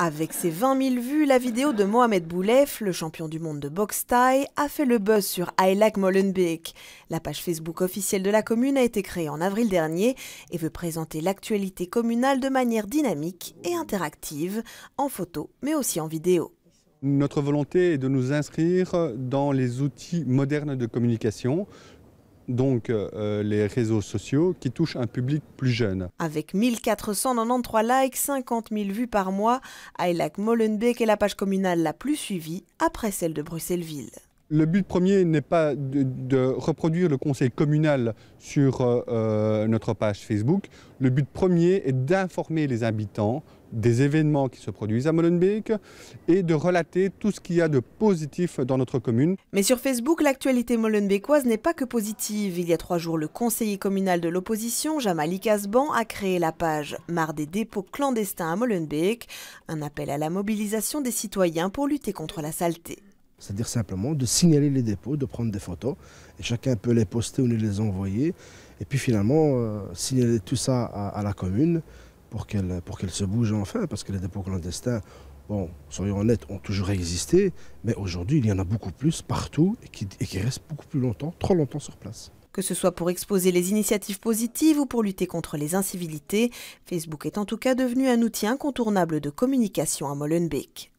Avec ses 20 000 vues, la vidéo de Mohamed Boulef, le champion du monde de boxe thaï, a fait le buzz sur like Molenbeek. La page Facebook officielle de la commune a été créée en avril dernier et veut présenter l'actualité communale de manière dynamique et interactive, en photo mais aussi en vidéo. Notre volonté est de nous inscrire dans les outils modernes de communication donc euh, euh, les réseaux sociaux qui touchent un public plus jeune. Avec 1493 likes, 50 000 vues par mois, ILAC Molenbeek est la page communale la plus suivie après celle de Bruxelles-Ville. Le but premier n'est pas de, reproduire le conseil communal sur euh, euh, notre page Facebook. Le but premier est d'informer les habitants des événements qui se produisent à Molenbeek et de relater tout ce qu'il y a de positif dans notre commune. Mais sur Facebook, l'actualité molenbeekoise n'est pas que positive. Il y a trois jours, le conseiller communal de l'opposition, Jamali Casban, a créé la page Mar des dépôts clandestins à Molenbeek, un appel à la mobilisation des citoyens pour lutter contre la saleté. C'est-à-dire simplement de signaler les dépôts, de prendre des photos, et chacun peut les poster ou les envoyer, et puis finalement euh, signaler tout ça à, la commune pour qu'elle se bouge enfin, parce que les dépôts clandestins, bon, soyons honnêtes, ont toujours existé, mais aujourd'hui il y en a beaucoup plus partout et qui, et qui restent beaucoup plus longtemps, trop longtemps sur place. Que ce soit pour exposer les initiatives positives ou pour lutter contre les incivilités, Facebook est en tout cas devenu un outil incontournable de communication à Molenbeek.